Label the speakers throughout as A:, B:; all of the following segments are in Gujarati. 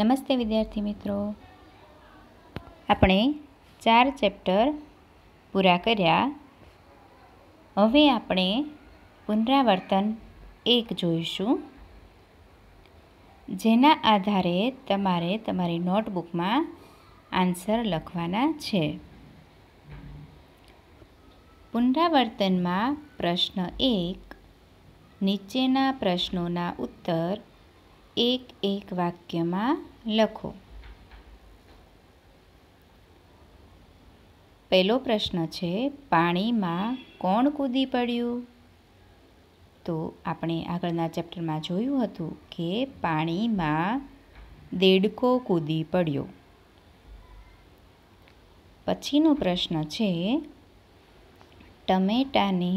A: નમસ્તે વિદ્યાર્થી મિત્રો આપણે ચાર ચેપ્ટર પૂરા કર્યા હવે આપણે પુનરાવર્તન એક જોઈશું જેના આધારે તમારે તમારી નોટબુકમાં આન્સર લખવાના છે પુનરાવર્તનમાં પ્રશ્ન એક નીચેના પ્રશ્નોના ઉત્તર એક એક વાક્યમાં લખો પહેલો પ્રશ્ન છે પાણીમાં કોણ કૂદી પડ્યું તો આપણે આગળના ચેપ્ટરમાં જોયું હતું કે પાણીમાં દેડકો કૂદી પડ્યો પછીનો પ્રશ્ન છે ટમેટાને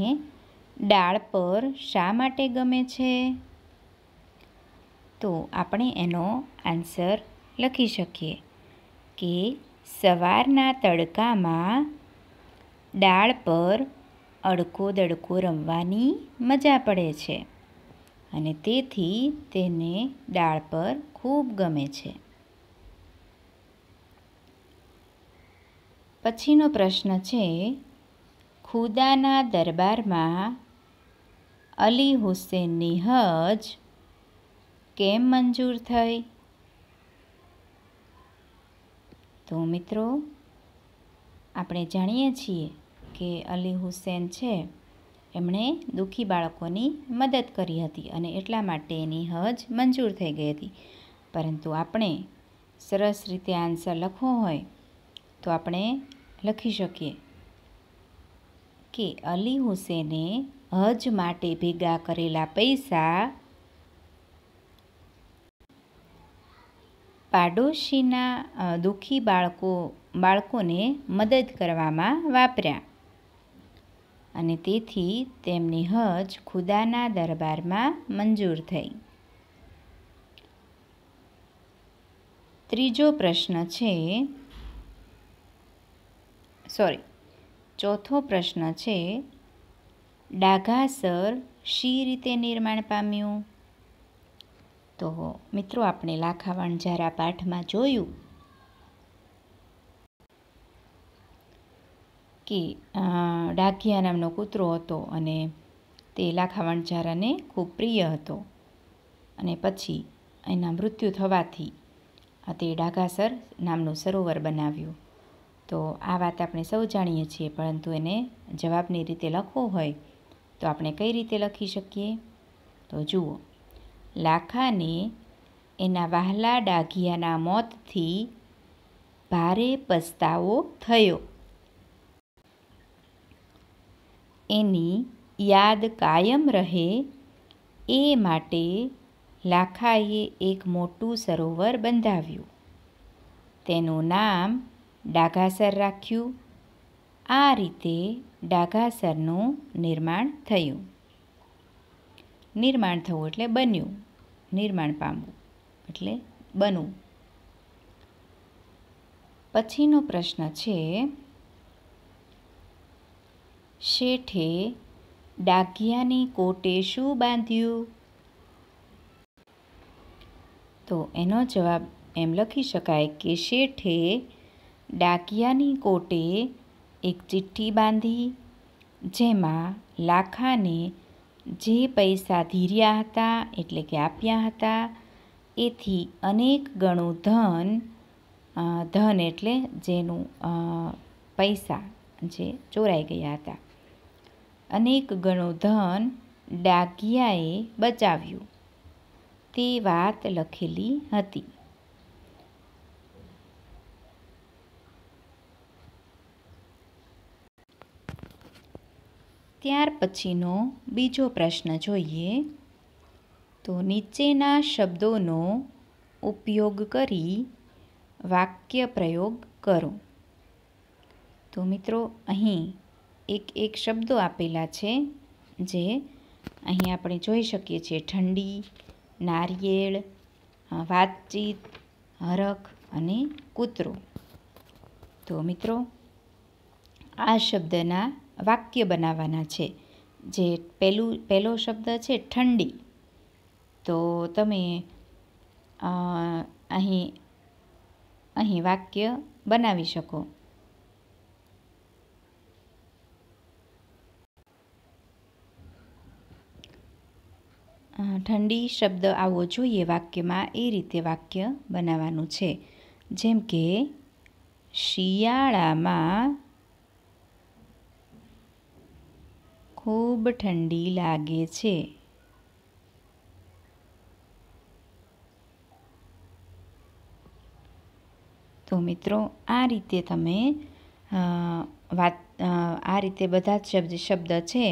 A: ડાળ પર શા માટે ગમે છે તો આપણે એનો આન્સર લખી શકીએ કે સવારના તડકામાં ડાળ પર અડકો દડકો રમવાની મજા પડે છે અને તેથી તેને ડાળ પર ખૂબ ગમે છે પછીનો પ્રશ્ન છે ખુદાના દરબારમાં અલી હુસેનની હજ કેમ મંજૂર થઈ તો મિત્રો આપણે જાણીએ છીએ કે અલી હુસેન છે એમણે દુઃખી બાળકોની મદદ કરી હતી અને એટલા માટે એની હજ મંજૂર થઈ ગઈ હતી પરંતુ આપણે સરસ રીતે આન્સર લખવો હોય તો આપણે લખી શકીએ કે અલી હુસેને હજ માટે ભેગા કરેલા પૈસા પાડોશીના દુઃખી બાળકો બાળકોને મદદ કરવામાં વાપર્યા અને તેથી તેમની હજ ખુદાના દરબારમાં મંજૂર થઈ ત્રીજો પ્રશ્ન છે સોરી ચોથો પ્રશ્ન છે ડાઘાસર શી રીતે નિર્માણ પામ્યું તો મિત્રો આપણે લાખા વણઝારા પાઠમાં જોયું કે ડાઘિયા નામનો કૂતરો હતો અને તે લાખા વણઝારાને ખૂબ પ્રિય હતો અને પછી એના મૃત્યુ થવાથી તે ડાઘાસર નામનું સરોવર બનાવ્યું તો આ વાત આપણે સૌ જાણીએ છીએ પરંતુ એને જવાબની રીતે લખવો હોય તો આપણે કઈ રીતે લખી શકીએ તો જુઓ લાખાને એના વહાલા ડાઘિયાના મોતથી ભારે પસ્તાવો થયો એની યાદ કાયમ રહે એ માટે લાખાએ એક મોટું સરોવર બંધાવ્યું તેનું નામ ડાઘાસર રાખ્યું આ રીતે ડાઘાસરનું નિર્માણ થયું નિર્માણ થવું એટલે બન્યું નિર્માણ પામવું એટલે બનવું પછીનો પ્રશ્ન છે શેઠે ડાઘિયાની કોટે શું બાંધ્યું તો એનો જવાબ એમ લખી શકાય કે શેઠે ડાકિયાની કોટે એક ચિઠ્ઠી બાંધી જેમાં લાખાને જે પૈસા ધીર્યા હતા એટલે કે આપ્યા હતા એથી અનેક ગણું ધન ધન એટલે જેનું પૈસા જે ચોરાઈ ગયા હતા અનેક ગણું ધન ડાકિયાએ બચાવ્યું તે વાત લખેલી હતી ત્યાર પછીનો બીજો પ્રશ્ન જોઈએ તો નીચેના શબ્દોનો ઉપયોગ કરી વાક્ય પ્રયોગ કરો તો મિત્રો અહીં એક એક શબ્દો આપેલા છે જે અહીં આપણે જોઈ શકીએ છીએ ઠંડી નારિયેળ વાતચીત હરખ અને કૂતરો તો મિત્રો આ શબ્દના વાક્ય બનાવવાના છે જે પહેલું પહેલો શબ્દ છે ઠંડી તો તમે અહીં અહીં વાક્ય બનાવી શકો ઠંડી શબ્દ આવવો જોઈએ વાક્યમાં એ રીતે વાક્ય બનાવવાનું છે જેમ કે શિયાળામાં ખૂબ ઠંડી લાગે છે તો મિત્રો આ રીતે તમે વાત આ રીતે બધા શબ્દ શબ્દ છે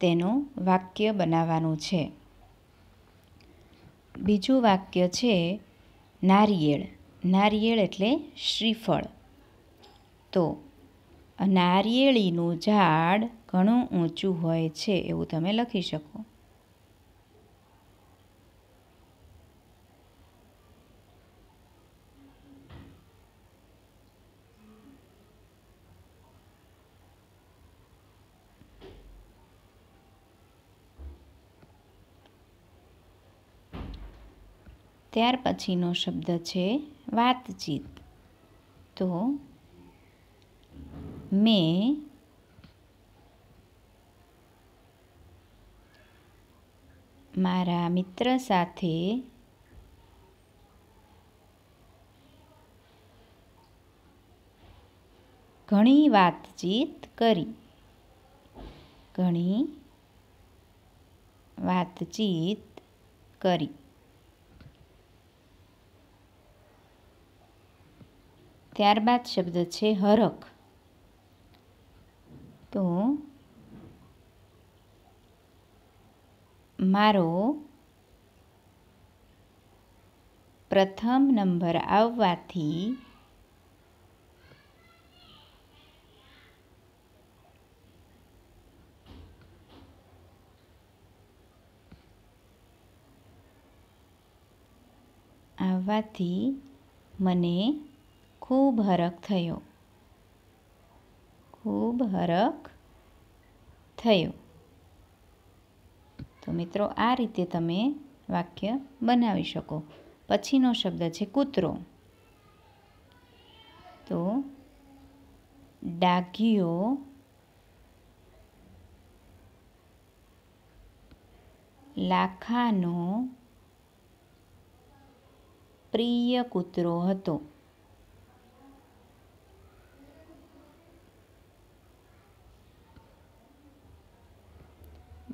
A: તેનું વાક્ય બનાવવાનું છે બીજું વાક્ય છે નારિયેળ નારિયેળ એટલે શ્રીફળ તો નારિયેળીનું ઝાડ ઘણું ઊંચું હોય છે એવું તમે લખી શકો ત્યાર પછીનો શબ્દ છે વાતચીત તો મેં મારા મિત્ર સાથે ઘણી વાતચીત કરી ઘણી વાતચીત કરી ત્યારબાદ શબ્દ છે હરખ તો મારો પ્રથમ નંબર આવવાથી આવવાથી મને ખૂબ હરખ થયો ખૂબ હરખ થયો તો મિત્રો આ રીતે તમે વાક્ય બનાવી શકો પછીનો શબ્દ છે કૂતરો તો ડાઘીઓ લાખાનો પ્રિય કૂતરો હતો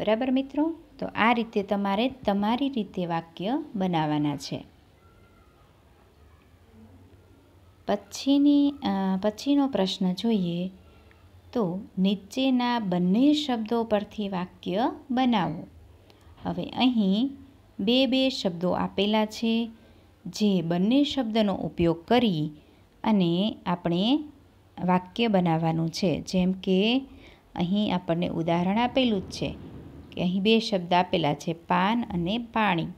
A: બરાબર મિત્રો તો આ રીતે તમારે તમારી રીતે વાક્ય બનાવવાના છે પછીની પછીનો પ્રશ્ન જોઈએ તો નીચેના બંને શબ્દો પરથી વાક્ય બનાવો હવે અહીં બે બે શબ્દો આપેલા છે જે બંને શબ્દનો ઉપયોગ કરી અને આપણે વાક્ય બનાવવાનું છે જેમ કે અહીં આપણને ઉદાહરણ આપેલું જ છે કે અહીં બે શબ્દ આપેલા છે પાન અને પાણી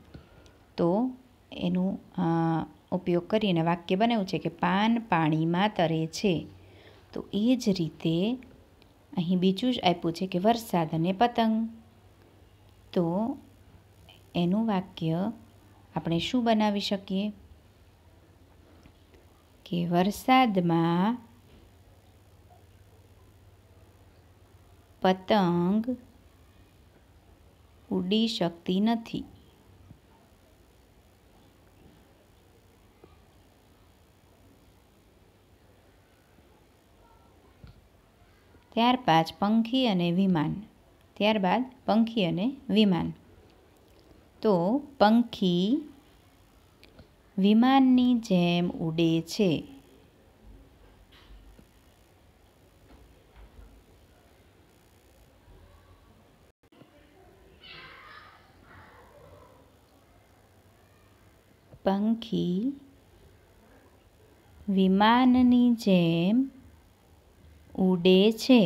A: તો એનું ઉપયોગ કરીને વાક્ય બનાવ્યું છે કે પાન પાણીમાં તરે છે તો એ જ રીતે અહીં બીજું જ આપ્યું છે કે વરસાદ અને પતંગ તો એનું વાક્ય આપણે શું બનાવી શકીએ કે વરસાદમાં પતંગ ઉડી શકતી નથી ત્યારબાદ પંખી અને વિમાન ત્યારબાદ પંખી અને વિમાન તો પંખી વિમાનની જેમ ઉડે છે પંખી વિમાનની જેમ ઉડે છે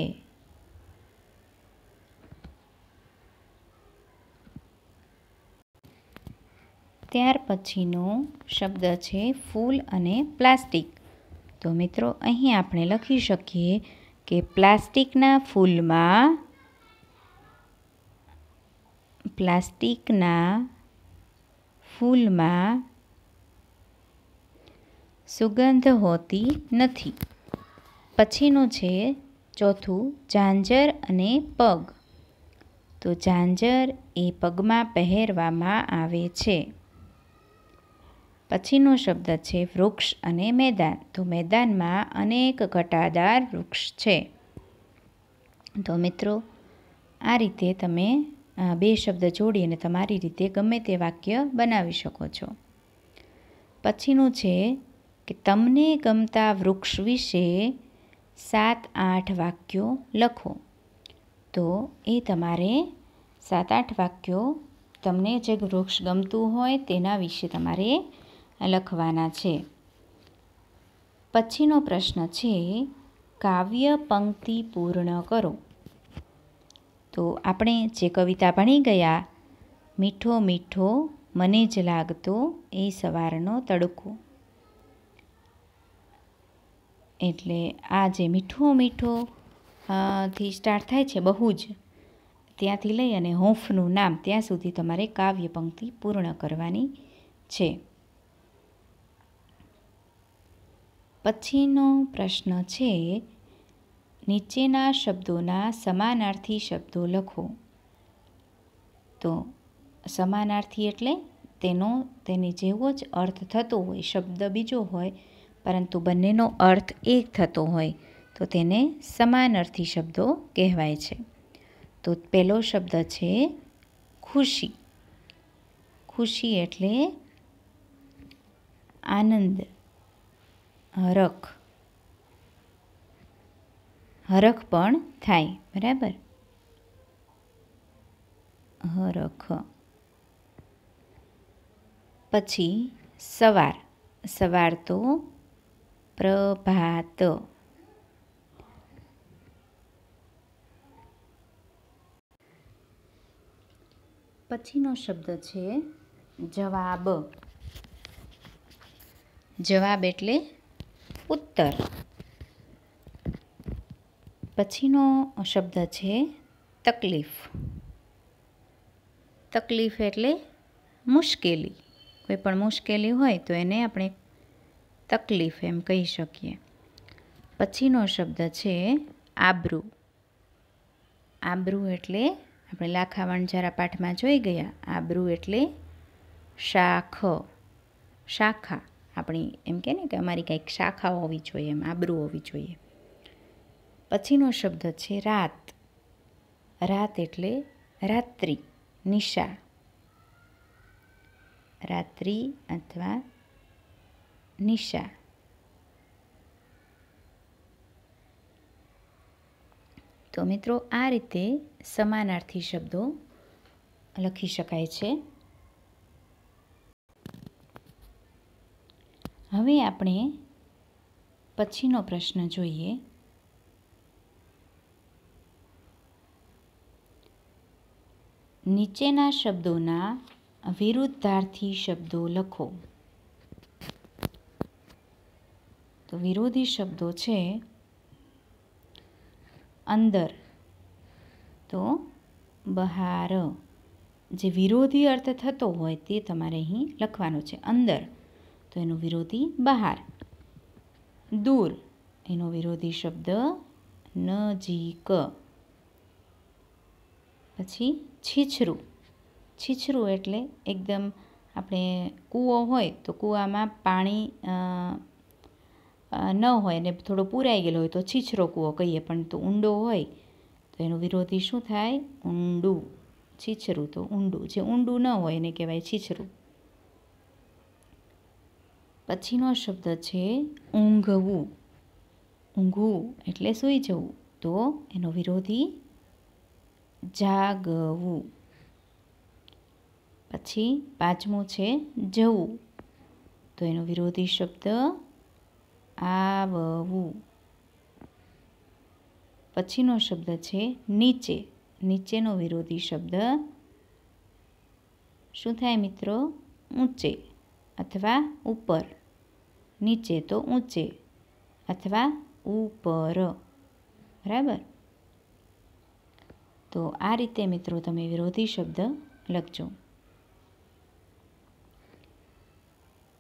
A: ત્યાર પછીનો શબ્દ છે ફૂલ અને પ્લાસ્ટિક તો મિત્રો અહીં આપણે લખી શકીએ કે પ્લાસ્ટિકના ફૂલમાં પ્લાસ્ટિકના ફૂલમાં સુગંધ હોતી નથી પછીનું છે ચોથું ઝાંઝર અને પગ તો ઝાંઝર એ પગમાં પહેરવામાં આવે છે પછીનો શબ્દ છે વૃક્ષ અને મેદાન તો મેદાનમાં અનેક ઘટાદાર વૃક્ષ છે તો મિત્રો આ રીતે તમે બે શબ્દ જોડીને તમારી રીતે ગમે તે વાક્ય બનાવી શકો છો પછીનું છે કે તમને ગમતા વૃક્ષ વિશે સાત આઠ વાક્યો લખો તો એ તમારે સાત આઠ વાક્યો તમને જે વૃક્ષ ગમતું હોય તેના વિશે તમારે લખવાના છે પછીનો પ્રશ્ન છે કાવ્ય પંક્તિ પૂર્ણ કરો તો આપણે જે કવિતા ભણી ગયા મીઠો મીઠો મને જ લાગતો એ સવારનો તડકો એટલે આ જે મીઠો મીઠો થી સ્ટાર્ટ થાય છે બહુ જ ત્યાંથી લઈ અને હોંફનું નામ ત્યાં સુધી તમારે કાવ્ય પંક્તિ પૂર્ણ કરવાની છે પછીનો પ્રશ્ન છે નીચેના શબ્દોના સમાનાર્થી શબ્દો લખો તો સમાનાર્થી એટલે તેનો તેની જેવો જ અર્થ થતો હોય શબ્દ બીજો હોય પરંતુ બંનેનો અર્થ એક થતો હોય તો તેને સમાનાર્થી શબ્દો કહેવાય છે તો પહેલો શબ્દ છે ખુશી ખુશી એટલે આનંદ હરખ હરખ પણ થાય બરાબર હરખ પછી સવાર સવાર તો પ્રભાત પછીનો શબ્દ છે જવાબ જવાબ એટલે ઉત્તર પછીનો શબ્દ છે તકલીફ તકલીફ એટલે મુશ્કેલી કોઈ પણ મુશ્કેલી હોય તો એને આપણે તકલીફ એમ કહી શકીએ પછીનો શબ્દ છે આબરૂ આબરૂ એટલે આપણે લાખા વણઝારા પાઠમાં જોઈ ગયા આબરૂ એટલે શાખ શાખા આપણી એમ કહે ને કે અમારી કંઈક શાખા હોવી જોઈએ એમ આબરૂ હોવી જોઈએ પછીનો શબ્દ છે રાત રાત એટલે રાત્રિ નિશા રાત્રિ અથવા નિશા તો મિત્રો આ રીતે સમાનાર્થી શબ્દો લખી શકાય છે હવે આપણે પછીનો પ્રશ્ન જોઈએ નીચેના શબ્દોના વિરુદ્ધાર્થી શબ્દો લખો વિરોધી શબ્દો છે અંદર તો બહાર જે વિરોધી અર્થ થતો હોય તે તમારે અહીં લખવાનો છે અંદર તો એનો વિરોધી બહાર દૂર એનો વિરોધી શબ્દ નજીક પછી છીછરું છીછરું એટલે એકદમ આપણે કૂવો હોય તો કૂવામાં પાણી ન હોય અને થોડો પૂરાઈ ગયેલો હોય તો છીછરો કૂવો કહીએ પણ તો ઊંડો હોય તો એનું વિરોધી શું થાય ઊંડું છીછરું તો ઊંડું જે ઊંડું ન હોય એને કહેવાય છીછરું પછીનો શબ્દ છે ઊંઘવું ઊંઘવું એટલે સૂઈ જવું તો એનો વિરોધી જાગવું પછી પાંચમું છે જવું તો એનો વિરોધી શબ્દ આવવું પછીનો શબ્દ છે નીચે નીચેનો વિરોધી શબ્દ શું થાય મિત્રો ઊંચે અથવા ઉપર નીચે તો ઊંચે અથવા ઉપર બરાબર તો આ રીતે મિત્રો તમે વિરોધી શબ્દ લખજો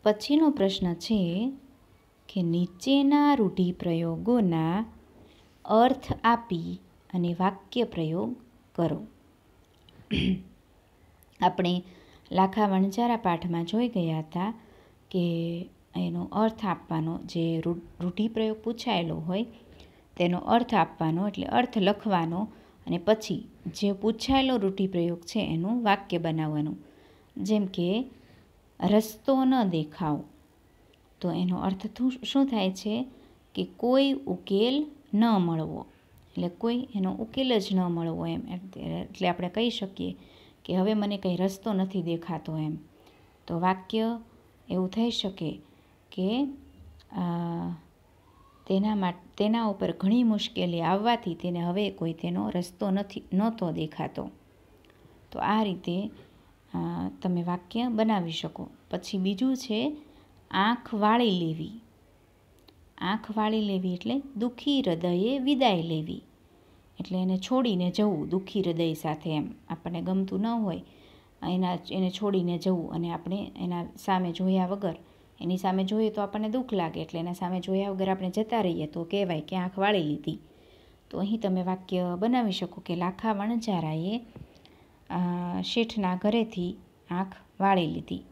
A: પછીનો પ્રશ્ન છે કે નીચેના રૂઢિપ્રયોગોના અર્થ આપી અને વાક્ય પ્રયોગ કરો આપણે લાખા વણજારા પાઠમાં જોઈ ગયા હતા કે એનો અર્થ આપવાનો જે રૂઢિપ્રયોગ પૂછાયેલો હોય તેનો અર્થ આપવાનો એટલે અર્થ લખવાનો અને પછી જે પૂછાયેલો રૂઢિપ્રયોગ છે એનું વાક્ય બનાવવાનું જેમ કે રસ્તો ન દેખાવ તો એનો અર્થ શું થાય છે કે કોઈ ઉકેલ ન મળવો એટલે કોઈ એનો ઉકેલ જ ન મળવો એમ એટલે આપણે કહી શકીએ કે હવે મને કંઈ રસ્તો નથી દેખાતો એમ તો વાક્ય એવું થઈ શકે કે તેના માટે તેના ઉપર ઘણી મુશ્કેલી આવવાથી તેને હવે કોઈ તેનો રસ્તો નથી નહોતો દેખાતો તો આ રીતે તમે વાક્ય બનાવી શકો પછી બીજું છે આંખ વાળી લેવી આંખ વાળી લેવી એટલે દુઃખી હૃદયે વિદાય લેવી એટલે એને છોડીને જવું દુઃખી હૃદય સાથે એમ આપણને ગમતું ન હોય એના એને છોડીને જવું અને આપણે એના સામે જોયા વગર એની સામે જોઈએ તો આપણને દુઃખ લાગે એટલે એના સામે જોયા વગર આપણે જતા રહીએ તો કહેવાય કે આંખ વાળી લીધી તો અહીં તમે વાક્ય બનાવી શકો કે લાખા વણજારાએ શેઠના ઘરેથી આંખ વાળી લીધી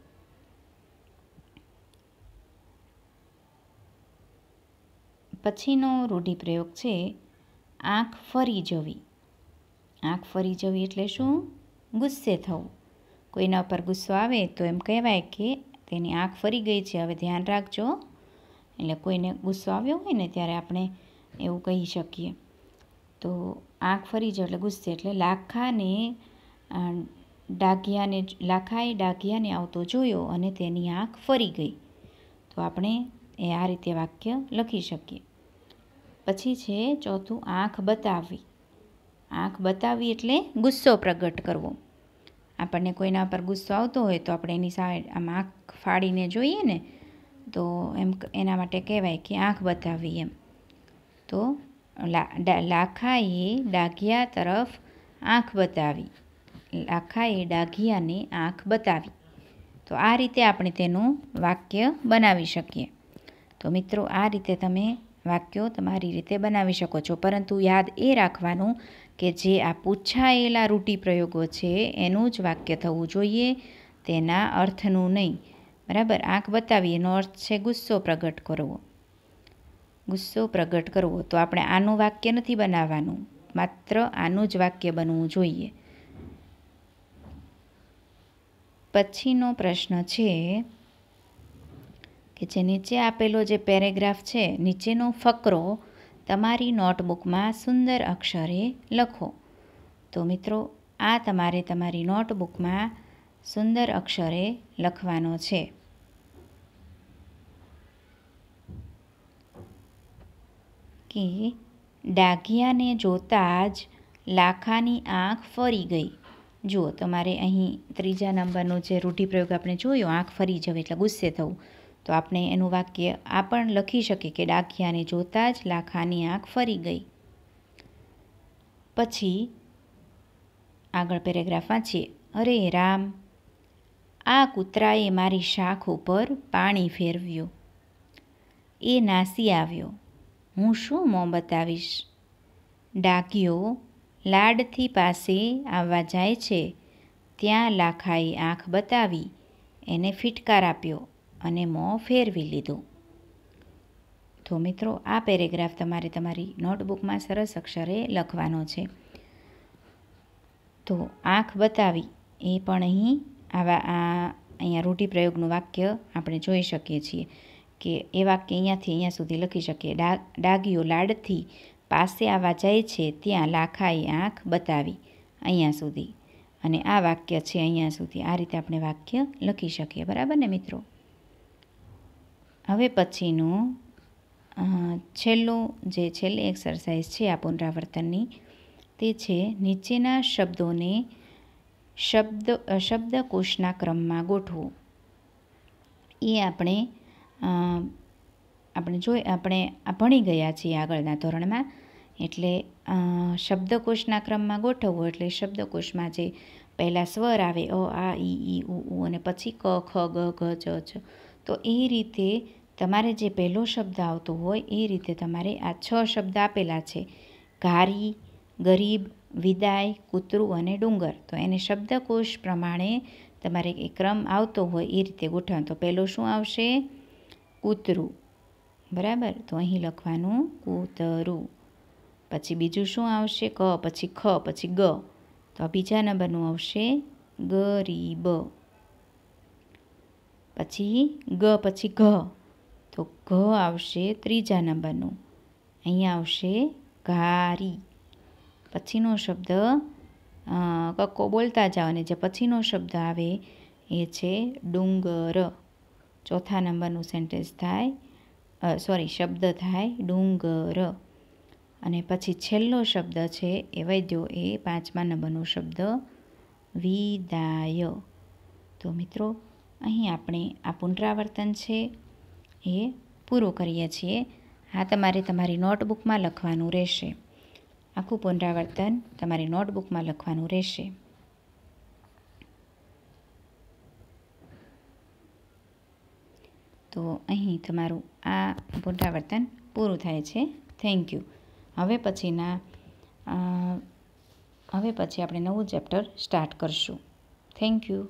A: પછીનો રૂઢિપ્રયોગ છે આંખ ફરી જવી આંખ ફરી જવી એટલે શું ગુસ્સે થવું કોઈના પર ગુસ્સો આવે તો એમ કહેવાય કે તેની આંખ ફરી ગઈ છે હવે ધ્યાન રાખજો એટલે કોઈને ગુસ્સો આવ્યો હોય ને ત્યારે આપણે એવું કહી શકીએ તો આંખ ફરી જવું એટલે ગુસ્સે એટલે લાખાને ડાઘિયાને લાખાએ ડાઘિયાને આવતો જોયો અને તેની આંખ ફરી ગઈ તો આપણે એ આ રીતે વાક્ય લખી શકીએ પછી છે ચોથું આંખ બતાવવી આંખ બતાવવી એટલે ગુસ્સો પ્રગટ કરવો આપણને કોઈના પર ગુસ્સો આવતો હોય તો આપણે એની સામે આમ આંખ ફાડીને જોઈએ ને તો એમ એના માટે કહેવાય કે આંખ બતાવવી એમ તો લાખાએ ડાઘિયા તરફ આંખ બતાવી લાખાએ ડાઘિયાને આંખ બતાવી તો આ રીતે આપણે તેનું વાક્ય બનાવી શકીએ તો મિત્રો આ રીતે તમે વાક્યો તમારી રીતે બનાવી શકો છો પરંતુ યાદ એ રાખવાનું કે જે આ પૂછાયેલા રૂઢિ પ્રયોગો છે એનું જ વાક્ય થવું જોઈએ તેના અર્થનું નહીં બરાબર આંખ બતાવી એનો અર્થ છે ગુસ્સો પ્રગટ કરવો ગુસ્સો પ્રગટ કરવો તો આપણે આનું વાક્ય નથી બનાવવાનું માત્ર આનું જ વાક્ય બનવું જોઈએ પછીનો પ્રશ્ન છે કે જે નીચે આપેલો જે પેરેગ્રાફ છે નીચેનો ફકરો તમારી નોટબુકમાં સુંદર અક્ષરે લખો તો મિત્રો આ તમારે તમારી નોટબુકમાં સુંદર અક્ષરે લખવાનો છે કે ડાઘિયાને જોતા જ લાખાની આંખ ફરી ગઈ જુઓ તમારે અહીં ત્રીજા નંબરનો જે રૂઢિપ્રયોગ આપણે જોયો આંખ ફરી જવે એટલે ગુસ્સે થવું તો આપણે એનું વાક્ય આ પણ લખી શકીએ કે ડાકિયાને જોતાં જ લાખાની આંખ ફરી ગઈ પછી આગળ પેરેગ્રાફ વાંચીએ અરે રામ આ કૂતરાએ મારી શાખ ઉપર પાણી ફેરવ્યું એ નાસી આવ્યો હું શું મોં બતાવીશ ડાકિયો લાડથી પાસે આવવા જાય છે ત્યાં લાખાએ આંખ બતાવી એને ફિટકાર આપ્યો અને મોં ફેરવી લીધું તો મિત્રો આ પેરેગ્રાફ તમારે તમારી નોટબુકમાં સરસ અક્ષરે લખવાનો છે તો આંખ બતાવી એ પણ અહીં આવા આ અહીંયા રૂઢિપ્રયોગનું વાક્ય આપણે જોઈ શકીએ છીએ કે એ વાક્ય અહીંયાથી અહીંયા સુધી લખી શકીએ ડા ડાગીઓ લાડથી પાસે આવવા જાય છે ત્યાં લાખાએ આંખ બતાવી અહીંયા સુધી અને આ વાક્ય છે અહીંયા સુધી આ રીતે આપણે વાક્ય લખી શકીએ બરાબર ને મિત્રો હવે પછીનું છેલ્લું જે છેલ્લી એક્સરસાઇઝ છે આ પુનરાવર્તનની તે છે નીચેના શબ્દોને શબ્દ શબ્દકોશના ક્રમમાં ગોઠવું એ આપણે આપણે જોઈ આપણે ભણી ગયા છીએ આગળના ધોરણમાં એટલે શબ્દકોશના ક્રમમાં ગોઠવવો એટલે શબ્દકોશમાં જે પહેલાં સ્વર આવે અ આ ઈ ઈ ઉ અને પછી ક ખ ગ ઘ જ તો એ રીતે તમારે જે પહેલો શબ્દ આવતો હોય એ રીતે તમારે આ છ શબ્દ આપેલા છે ઘારી ગરીબ વિદાય કૂતરું અને ડુંગર તો એને શબ્દકોશ પ્રમાણે તમારે એ ક્રમ આવતો હોય એ રીતે ગોઠવાનું તો પહેલો શું આવશે કૂતરું બરાબર તો અહીં લખવાનું કૂતરું પછી બીજું શું આવશે ક પછી ખ પછી ગ તો બીજા નંબરનું આવશે ગરીબ પછી ગ પછી ઘ તો ઘ આવશે ત્રીજા નંબરનું અહીંયા આવશે ઘારી પછીનો શબ્દ કક્કો બોલતા જાઓ અને જે પછીનો શબ્દ આવે એ છે ડુંગર ચોથા નંબરનું સેન્ટેન્સ થાય સોરી શબ્દ થાય ડુંગર અને પછી છેલ્લો શબ્દ છે એ વૈદ્યો એ પાંચમા નંબરનો શબ્દ વિદાય તો મિત્રો અહીં આપણે આ પુનરાવર્તન છે એ પૂરું કરીએ છીએ હા તમારે તમારી નોટબુકમાં લખવાનું રહેશે આખું પુનરાવર્તન તમારી નોટબુકમાં લખવાનું રહેશે તો અહીં તમારું આ પુનરાવર્તન પૂરું થાય છે થેન્ક યુ હવે પછીના હવે પછી આપણે નવું ચેપ્ટર સ્ટાર્ટ કરશું થેન્ક યુ